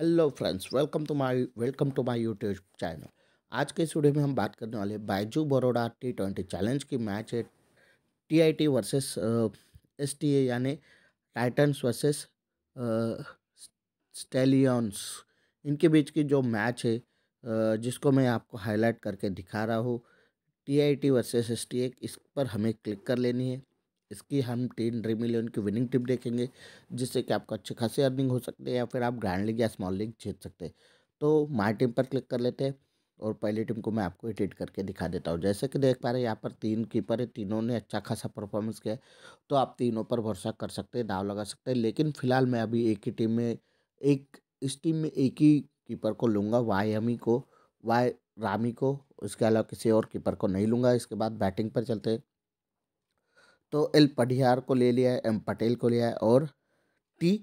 hello friends welcome to my welcome to my YouTube channel आज के इस video में हम बात करने वाले Byju Baroda T twenty challenge की मैच है T I T versus S T A यानी टाइटन्स वर्सेस स्टेलियंस इनके बीच की जो मैच है जिसको मैं आपको हाईलाइट करके दिखा रहा हूँ T I T versus S T A इस पर हमें क्लिक कर लेनी है इसकी हम टीम ड्रीम इलेवन की विनिंग टीम देखेंगे जिससे कि आपको अच्छी खासी अर्निंग हो सकती है या फिर आप ग्रैंड लीग या स्मॉल लीग जीत सकते हैं तो माई टीम पर क्लिक कर लेते हैं और पहली टीम को मैं आपको एडिट करके दिखा देता हूँ जैसे कि देख पा रहे हैं यहाँ पर तीन कीपर है तीनों ने अच्छा खासा परफॉर्मेंस किया तो आप तीनों पर भरोसा कर सकते हैं दाव लगा सकते हैं लेकिन फिलहाल मैं अभी एक ही टीम में एक इस टीम में एक ही कीपर को लूँगा वाई हमी को वाई रामी को उसके अलावा किसी और कीपर को नहीं लूँगा इसके बाद बैटिंग पर चलते हैं तो एल पढ़ियार को ले लिया है एम पटेल को लिया है और टी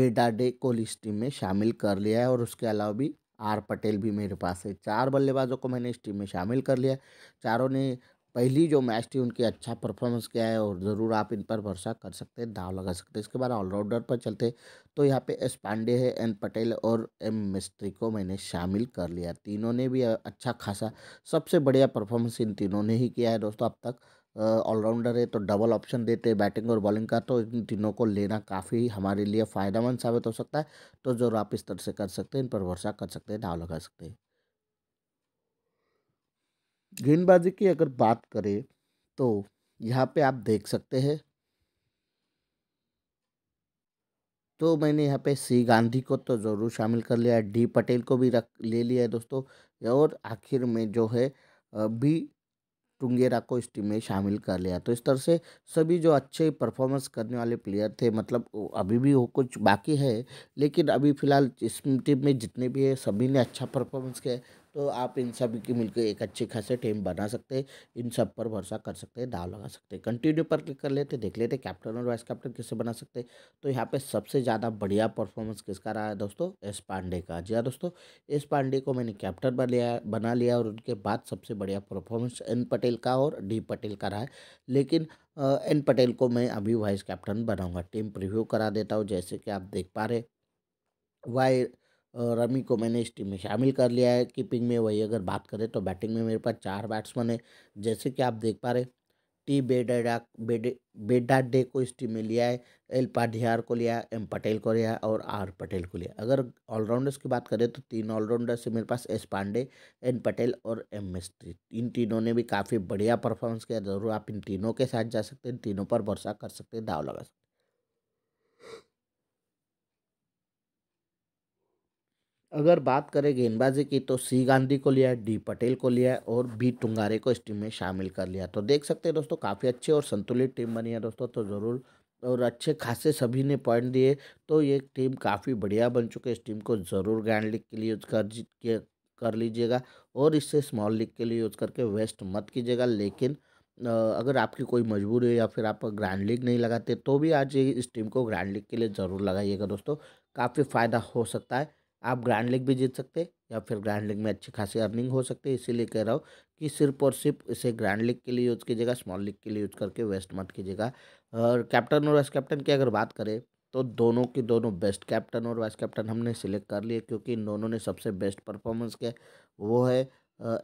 बेडाडे को इस टीम में शामिल कर लिया है और उसके अलावा भी आर पटेल भी मेरे पास है चार बल्लेबाजों को मैंने इस टीम में शामिल कर लिया चारों ने पहली जो मैच थी उनकी अच्छा परफॉर्मेंस किया है और ज़रूर आप इन पर भरोसा कर सकते हैं दाव लगा सकते हैं इसके बाद ऑलराउंडर पर चलते तो यहाँ पे एस पांडे है एन पटेल और एम मिस्त्री को मैंने शामिल कर लिया तीनों ने भी अच्छा खासा सबसे बढ़िया परफॉर्मेंस इन तीनों ने ही किया है दोस्तों अब तक ऑलराउंडर है तो डबल ऑप्शन देते हैं बैटिंग और बॉलिंग का तो इन तीनों को लेना काफ़ी हमारे लिए फ़ायदेमंद साबित हो सकता है तो ज़रूर आप इस तरह से कर सकते हैं इन पर भरोसा कर सकते हैं दाव लगा सकते हैं गेंदबाजी की अगर बात करें तो यहाँ पे आप देख सकते हैं तो मैंने यहाँ पे सी गांधी को तो ज़रूर शामिल कर लिया है डी पटेल को भी रख ले लिया है दोस्तों और आखिर में जो है बी टुंगेरा को इस टीम में शामिल कर लिया तो इस तरह से सभी जो अच्छे परफॉर्मेंस करने वाले प्लेयर थे मतलब अभी भी वो कुछ बाकी है लेकिन अभी फ़िलहाल इस टीम में जितने भी है सभी ने अच्छा परफॉर्मेंस किया है तो आप इन सभी के मिलकर एक अच्छे खासे टीम बना सकते हैं इन सब पर भरोसा कर सकते हैं दाव लगा सकते हैं कंटिन्यू पर क्लिक कर लेते देख लेते कैप्टन और वाइस कैप्टन किससे बना सकते हैं तो यहाँ पे सबसे ज़्यादा बढ़िया परफॉर्मेंस किसका रहा है दोस्तों एस पांडे का जी हाँ दोस्तों एस पांडे को मैंने कैप्टन बना लिया बना लिया और उनके बाद सबसे बढ़िया परफॉर्मेंस एन पटेल का और डी पटेल का रहा है लेकिन एन पटेल को मैं अभी वाइस कैप्टन बनाऊँगा टीम प्रिव्यू करा देता हूँ जैसे कि आप देख पा रहे वाई रमी को मैंने इस टीम में शामिल कर लिया है कीपिंग में वही अगर बात करें तो बैटिंग में मेरे पास चार बैट्समैन है जैसे कि आप देख पा रहे टी बेडाडा बेडे बेडाडे को इस टीम में लिया है एल पाढ़ियार को लिया एम पटेल को लिया और आर पटेल को लिया अगर ऑलराउंडर्स की बात करें तो तीन ऑलराउंडर्स से मेरे पास एस पांडे एन पटेल और एम मिस्त्री इन तीनों ने भी काफ़ी बढ़िया परफॉर्मेंस किया ज़रूर आप इन तीनों के साथ जा सकते हैं तीनों पर भरोसा कर सकते हैं दाव लगा सकते अगर बात करें गेंदबाजी की तो सी गांधी को लिया डी पटेल को लिया और बी टुंगारे को इस टीम में शामिल कर लिया तो देख सकते हैं दोस्तों काफ़ी अच्छी और संतुलित टीम बनी है दोस्तों तो ज़रूर और अच्छे खासे सभी ने पॉइंट दिए तो ये टीम काफ़ी बढ़िया बन चुकी है इस टीम को ज़रूर ग्रैंड लीग के लिए यूज कर कर लीजिएगा और इससे स्मॉल लीग के लिए यूज़ करके वेस्ट मत कीजिएगा लेकिन अगर आपकी कोई मजबूरी है या फिर आप ग्रैंड लीग नहीं लगाते तो भी आज इस टीम को ग्रैंड लीग के लिए ज़रूर लगाइएगा दोस्तों काफ़ी फ़ायदा हो सकता है आप ग्रैंड लीग भी जीत सकते हैं या फिर ग्रैंड लीग में अच्छी खासी अर्निंग हो सकती है इसीलिए कह रहा हूँ कि सिर्फ और सिर्फ इसे ग्रैंड लीग के लिए यूज़ कीजिएगा स्मॉल लीग के लिए यूज़ करके वेस्ट मत कीजिएगा और कैप्टन और वाइस कैप्टन की अगर बात करें तो दोनों के दोनों बेस्ट कैप्टन और वाइस कैप्टन हमने सिलेक्ट कर लिए क्योंकि इन दोनों ने सबसे बेस्ट परफॉर्मेंस किया वो है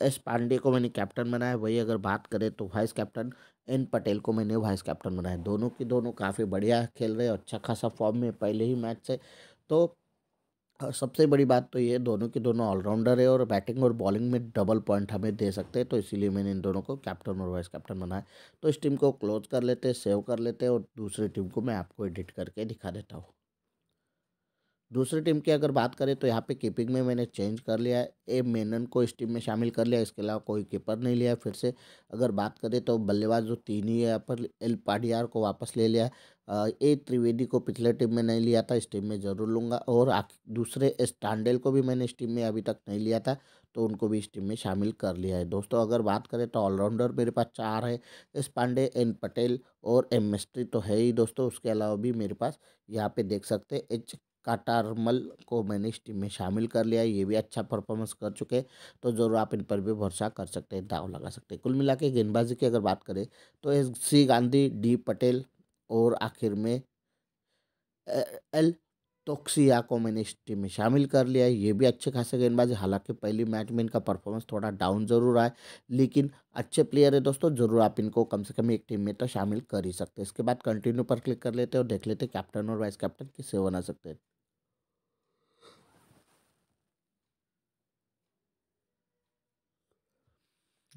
एस पांडे को मैंने कैप्टन बनाया वही अगर बात करें तो वाइस कैप्टन एन पटेल को मैंने वाइस कैप्टन बनाया दोनों के दोनों काफ़ी बढ़िया खेल रहे हैं अच्छा खासा फॉर्म में पहले ही मैच से तो और सबसे बड़ी बात तो ये दोनों के दोनों ऑलराउंडर है और बैटिंग और बॉलिंग में डबल पॉइंट हमें दे सकते हैं तो इसीलिए मैंने इन दोनों को कैप्टन और वाइस कैप्टन बनाया तो इस टीम को क्लोज कर लेते हैं सेव कर लेते हैं और दूसरी टीम को मैं आपको एडिट करके दिखा देता हूँ दूसरी टीम की अगर बात करें तो यहाँ पे कीपिंग में मैंने चेंज कर लिया है ए मेनन को इस टीम में शामिल कर लिया इसके अलावा कोई कीपर नहीं लिया फिर से अगर बात करें तो बल्लेबाज जो तीन ही है यहाँ पर एल पाडियार को वापस ले लिया ए त्रिवेदी को पिछले टीम में नहीं लिया था इस टीम में ज़रूर लूँगा और दूसरे स्टांडेल को भी मैंने इस टीम में अभी तक नहीं लिया था तो उनको भी इस टीम में शामिल कर लिया है दोस्तों अगर बात करें तो ऑलराउंडर मेरे पास चार है एस पांडे एन पटेल और एम मिस्ट्री तो है ही दोस्तों उसके अलावा भी मेरे पास यहाँ पे देख सकते हैं एच काटारमल को मैंने इस टीम में शामिल कर लिया ये भी अच्छा परफॉर्मेंस कर चुके तो ज़रूर आप इन पर भी भरोसा कर सकते हैं दाव लगा सकते हैं कुल मिला के गेंदबाजी की अगर बात करें तो S C Gandhi D Patel और आखिर में एल टोक्सिया को मैंने इस टीम में शामिल कर लिया है ये भी अच्छे खासे गेंदबाज हालांकि पहली मैच में इनका परफॉर्मेंस थोड़ा डाउन जरूर आए लेकिन अच्छे प्लेयर है दोस्तों ज़रूर आप इनको कम से कम एक टीम में तो शामिल कर ही सकते हैं इसके बाद कंटिन्यू पर क्लिक कर लेते हैं और देख लेते हैं कैप्टन और वाइस कैप्टन किससे बना सकते हैं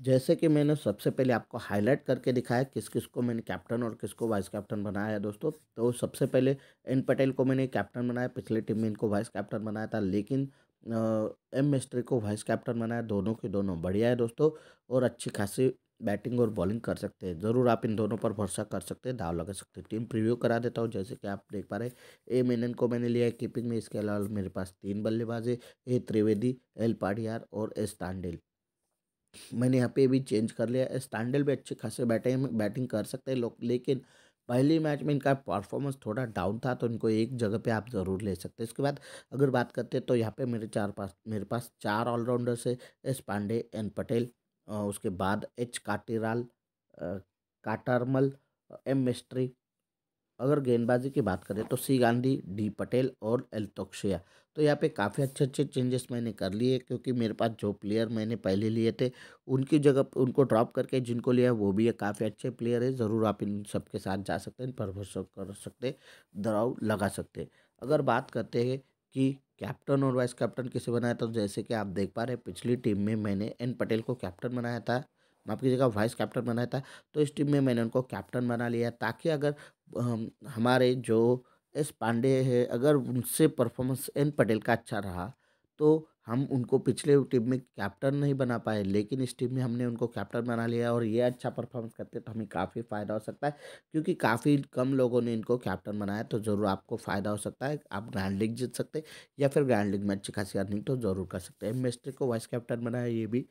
जैसे कि मैंने सबसे पहले आपको हाईलाइट करके दिखाया किस किस को मैंने कैप्टन और किसको वाइस कैप्टन बनाया है दोस्तों तो सबसे पहले एन पटेल को मैंने कैप्टन बनाया पिछले टीम में इनको वाइस कैप्टन बनाया था लेकिन एम मिस्ट्री को वाइस कैप्टन बनाया दोनों के दोनों बढ़िया है दोस्तों और अच्छी खासी बैटिंग और बॉलिंग कर सकते हैं ज़रूर आप इन दोनों पर भरोसा कर सकते हैं दाव लगा सकते हैं टीम प्रीव्यू करा देता हूँ जैसे कि आप देख पा रहे ए मेनन को मैंने लिया है कीपिंग में इसके अलावा मेरे पास तीन बल्लेबाज है ए त्रिवेदी एल पाडियार और एस तांडेल मैंने यहाँ पे भी चेंज कर लिया स्टैंडल भी अच्छे खासे बैटिंग बैटिंग कर सकते हैं लोग लेकिन पहले मैच में इनका परफॉर्मेंस थोड़ा डाउन था तो इनको एक जगह पे आप ज़रूर ले सकते हैं इसके बाद अगर बात करते हैं तो यहाँ पे मेरे चार पास मेरे पास चार ऑलराउंडर्स है एस पांडे एन पटेल उसके बाद एच काटीराल काटारमल एम मिस्ट्री अगर गेंदबाजी की बात करें तो सी गांधी डी पटेल और एल तोक्षिया तो यहाँ पे काफ़ी अच्छे अच्छे चेंजेस मैंने कर लिए क्योंकि मेरे पास जो प्लेयर मैंने पहले लिए थे उनकी जगह उनको ड्रॉप करके जिनको लिया वो भी काफ़ी अच्छे प्लेयर है ज़रूर आप इन सब के साथ जा सकते हैं पर कर सकते दराव लगा सकते अगर बात करते हैं कि कैप्टन और वाइस कैप्टन किसे बनाया था तो जैसे कि आप देख पा रहे हैं पिछली टीम में मैंने एन पटेल को कैप्टन बनाया था माफ जगह वाइस कैप्टन बनाया था तो इस टीम में मैंने उनको कैप्टन बना लिया ताकि अगर हम हमारे जो एस पांडे हैं अगर उनसे परफॉर्मेंस एन पटेल का अच्छा रहा तो हम उनको पिछले टीम में कैप्टन नहीं बना पाए लेकिन इस टीम में हमने उनको कैप्टन बना लिया और ये अच्छा परफॉर्मेंस करते तो हमें काफ़ी फ़ायदा हो सकता है क्योंकि काफ़ी कम लोगों ने इनको कैप्टन बनाया तो ज़रूर आपको फ़ायदा हो सकता है आप ग्रैंड लीग जीत सकते या फिर ग्रैंड लीग में अच्छी खासी अर्निंग तो ज़रूर कर सकते हैं एम को वाइस कैप्टन बनाया ये भी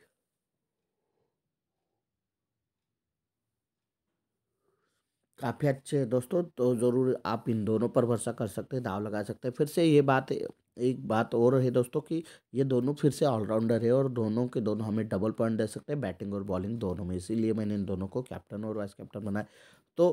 काफ़ी अच्छे दोस्तों तो ज़रूर आप इन दोनों पर भरोसा कर सकते हैं दाव लगा सकते हैं फिर से ये बात एक बात और है दोस्तों कि ये दोनों फिर से ऑलराउंडर है और दोनों के दोनों हमें डबल पॉइंट दे सकते हैं बैटिंग और बॉलिंग दोनों में इसीलिए मैंने इन दोनों को कैप्टन और वाइस कैप्टन बनाया तो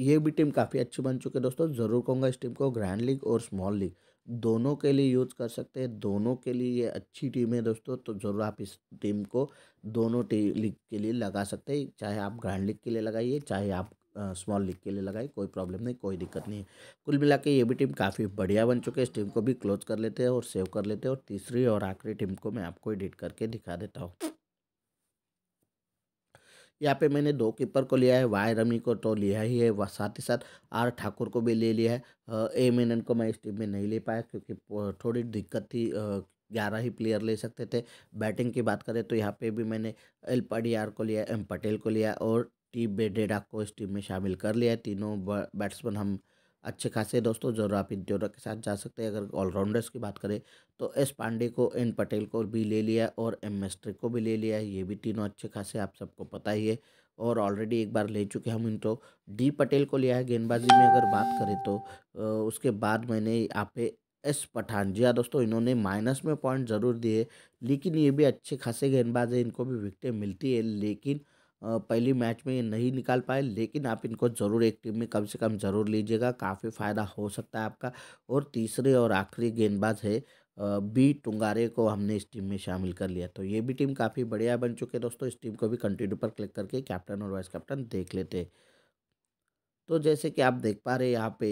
ये भी टीम काफ़ी अच्छी बन चुकी है दोस्तों ज़रूर कहूँगा इस टीम को ग्रैंड लीग और स्मॉल लीग दोनों के लिए यूज़ कर सकते हैं दोनों के लिए ये अच्छी टीम है दोस्तों तो ज़रूर आप इस टीम को दोनों टीम लीग के लिए लगा सकते हैं चाहे आप ग्रैंड लीग के लिए लगाइए चाहे आप स्मॉल लीग के लिए लगाइए कोई प्रॉब्लम नहीं कोई दिक्कत नहीं है कुल मिला के ये भी टीम काफ़ी बढ़िया बन चुकी है इस टीम को भी क्लोज कर लेते हैं और सेव कर लेते हैं और तीसरी और आखिरी टीम को मैं आपको एडिट करके दिखा देता हूँ यहाँ पे मैंने दो कीपर को लिया है वाई रमी को तो लिया ही है वह साथ ही साथ आर ठाकुर को भी ले लिया है ए मेनन को मैं इस टीम में नहीं ले पाया क्योंकि थोड़ी दिक्कत थी ग्यारह ही प्लेयर ले सकते थे बैटिंग की बात करें तो यहाँ पे भी मैंने एल पडियार को लिया एम पटेल को लिया और टी बेडेडा को इस टीम में शामिल कर लिया तीनों बैट्समैन हम अच्छे खासे दोस्तों जरूर आप इन तीनों के साथ जा सकते हैं अगर ऑलराउंडर्स की बात करें तो एस पांडे को एन पटेल को भी ले लिया और एम मेस्ट्रिक को भी ले लिया है ये भी तीनों अच्छे खासे आप सबको पता ही है और ऑलरेडी एक बार ले चुके हम इनको डी पटेल को लिया है गेंदबाजी में अगर बात करें तो उसके बाद मैंने यहाँ पे एस पठान जी हाँ दोस्तों इन्होंने माइनस में पॉइंट ज़रूर दिए लेकिन ये भी अच्छे खासे गेंदबाज है इनको भी विकटें मिलती है लेकिन पहली मैच में ये नहीं निकाल पाए लेकिन आप इनको ज़रूर एक टीम में कम से कम ज़रूर लीजिएगा काफ़ी फ़ायदा हो सकता है आपका और तीसरे और आखिरी गेंदबाज है बी टुंगारे को हमने इस टीम में शामिल कर लिया तो ये भी टीम काफ़ी बढ़िया बन चुकी है दोस्तों इस टीम को भी कंटिन्यू पर क्लिक करके कैप्टन और वाइस कैप्टन देख लेते हैं तो जैसे कि आप देख पा रहे हैं यहाँ पे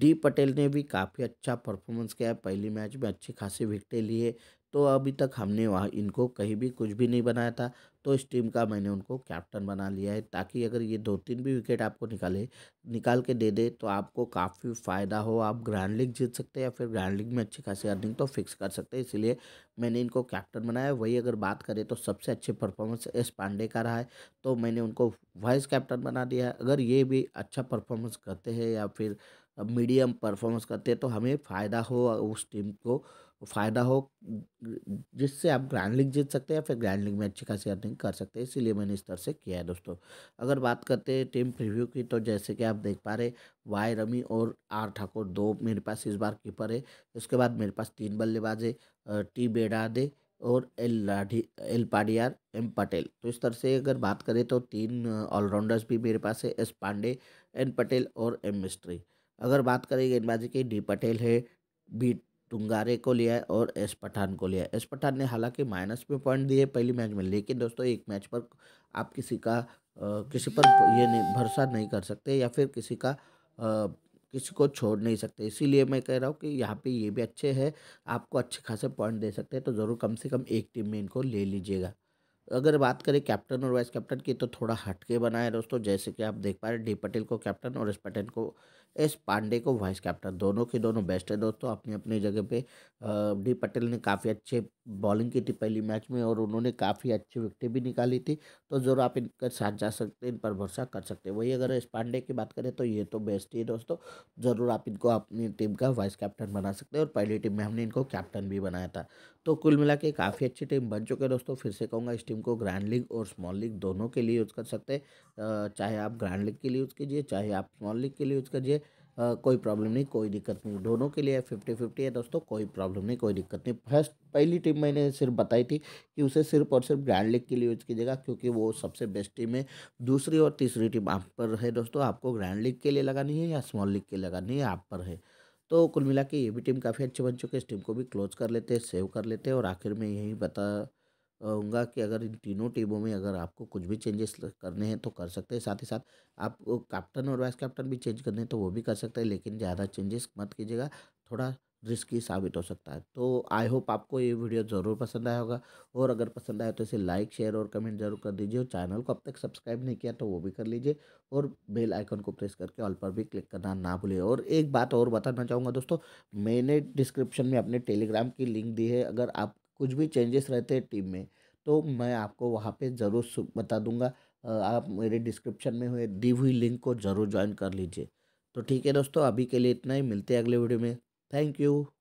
डी पटेल ने भी काफ़ी अच्छा परफॉर्मेंस किया है पहली मैच में अच्छी खासी विकटें ली है तो अभी तक हमने वहाँ इनको कहीं भी कुछ भी नहीं बनाया था तो इस टीम का मैंने उनको कैप्टन बना लिया है ताकि अगर ये दो तीन भी विकेट आपको निकाले निकाल के दे दे तो आपको काफ़ी फ़ायदा हो आप ग्रैंड लीग जीत सकते हैं या फिर ग्रैंड लीग में अच्छी खासी अर्निंग तो फिक्स कर सकते हैं इसीलिए मैंने इनको कैप्टन बनाया वही अगर बात करें तो सबसे अच्छी परफॉर्मेंस एस पांडे का रहा है तो मैंने उनको वाइस कैप्टन बना दिया है अगर ये भी अच्छा परफॉर्मेंस करते हैं या फिर मीडियम परफॉर्मेंस करते हैं तो हमें फ़ायदा हो उस टीम को फ़ायदा हो जिससे आप ग्रैंड लीग जीत सकते हैं या फिर ग्रैंड लीग में अच्छी खासी अर्निंग कर सकते हैं इसीलिए मैंने इस तरह से किया है दोस्तों अगर बात करते हैं टीम प्रीव्यू की तो जैसे कि आप देख पा रहे वाई रमी और आर ठाकुर दो मेरे पास इस बार कीपर है उसके बाद मेरे पास तीन बल्लेबाज है टी बेडादे और L Ladhi L Padiyar M Patel तो इस तरह से अगर बात करें तो तीन ऑलराउंडर्स भी मेरे पास है एस पांडे एन पटेल और एम मिस्ट्री अगर बात करें गेंदबाजी की डी पटेल है बी टुंगारे को लिया है और एस पठान को लिया है एस पठान ने हालांकि माइनस में पॉइंट दिए पहली मैच में लेकिन दोस्तों एक मैच पर आप किसी का किसी पर ये नहीं भरोसा नहीं कर सकते या फिर किसी का किसी को छोड़ नहीं सकते इसीलिए मैं कह रहा हूँ कि यहाँ पे ये भी अच्छे हैं आपको अच्छे खासे पॉइंट दे सकते हैं तो ज़रूर कम से कम एक टीम में इनको ले लीजिएगा अगर बात करें कैप्टन और वाइस कैप्टन की तो थोड़ा हटके बना है दोस्तों जैसे कि आप देख पा रहे डी पटेल को कैप्टन और एस पटेल को एस पांडे को वाइस कैप्टन दोनों के दोनों बेस्ट है दोस्तों अपनी अपनी जगह पे डी पटेल ने काफ़ी अच्छे बॉलिंग की थी पहली मैच में और उन्होंने काफ़ी अच्छी विकटें भी निकाली थी तो ज़रूर आप इनके साथ जा सकते हैं इन पर भरोसा कर सकते हैं वही अगर इस पांडे की बात करें तो ये तो बेस्ट ही दोस्तों ज़रूर आप इनको अपनी टीम का वाइस कैप्टन बना सकते हैं और पहली टीम में हमने इनको कैप्टन भी बनाया था तो कुल मिला के काफ़ी अच्छी टीम बन चुके हैं दोस्तों फिर से कहूँगा इस टीम को ग्रैंड लीग और स्मॉल लीग दोनों के लिए यूज़ कर सकते हैं चाहे आप ग्रैंड लीग के लिए यूज़ कीजिए चाहे आप स्मॉल लीग के लिए यूज़ कीजिए आ, कोई प्रॉब्लम नहीं कोई दिक्कत नहीं दोनों के लिए फिफ्टी फिफ्टी है दोस्तों कोई प्रॉब्लम नहीं कोई दिक्कत नहीं फर्स्ट पहली टीम मैंने सिर्फ बताई थी कि उसे सिर्फ और सिर्फ ग्रैंड लीग के लिए यूज़ कीजिएगा क्योंकि वो सबसे बेस्ट टीम है दूसरी और तीसरी टीम आप पर है दोस्तों आपको ग्रैंड लीग के लिए लगानी है या स्मॉल लीग के लिए लगानी है आप पर है तो कुल मिला के ये भी टीम काफ़ी अच्छी बन चुकी है इस टीम को भी क्लोज कर लेते हैं सेव कर लेते हैं और आखिर में यही बता कहूँगा कि अगर इन तीनों टीमों में अगर आपको कुछ भी चेंजेस करने हैं तो कर सकते हैं साथ ही साथ आप कैप्टन और वाइस कैप्टन भी चेंज करने हैं तो वो भी कर सकते हैं लेकिन ज़्यादा चेंजेस मत कीजिएगा थोड़ा रिस्की साबित हो सकता है तो आई होप आपको ये वीडियो ज़रूर पसंद आया होगा और अगर पसंद आया तो इसे लाइक शेयर और कमेंट जरूर कर दीजिए और चैनल को अब तक सब्सक्राइब नहीं किया तो वो भी कर लीजिए और बेल आइकन को प्रेस करके ऑल पर भी क्लिक करना ना भूलिए और एक बात और बताना चाहूँगा दोस्तों मैंने डिस्क्रिप्शन में अपने टेलीग्राम की लिंक दी है अगर आप कुछ भी चेंजेस रहते हैं टीम में तो मैं आपको वहाँ पे ज़रूर बता दूंगा आप मेरे डिस्क्रिप्शन में हुए दी हुई लिंक को ज़रूर ज्वाइन कर लीजिए तो ठीक है दोस्तों अभी के लिए इतना ही मिलते हैं अगले वीडियो में थैंक यू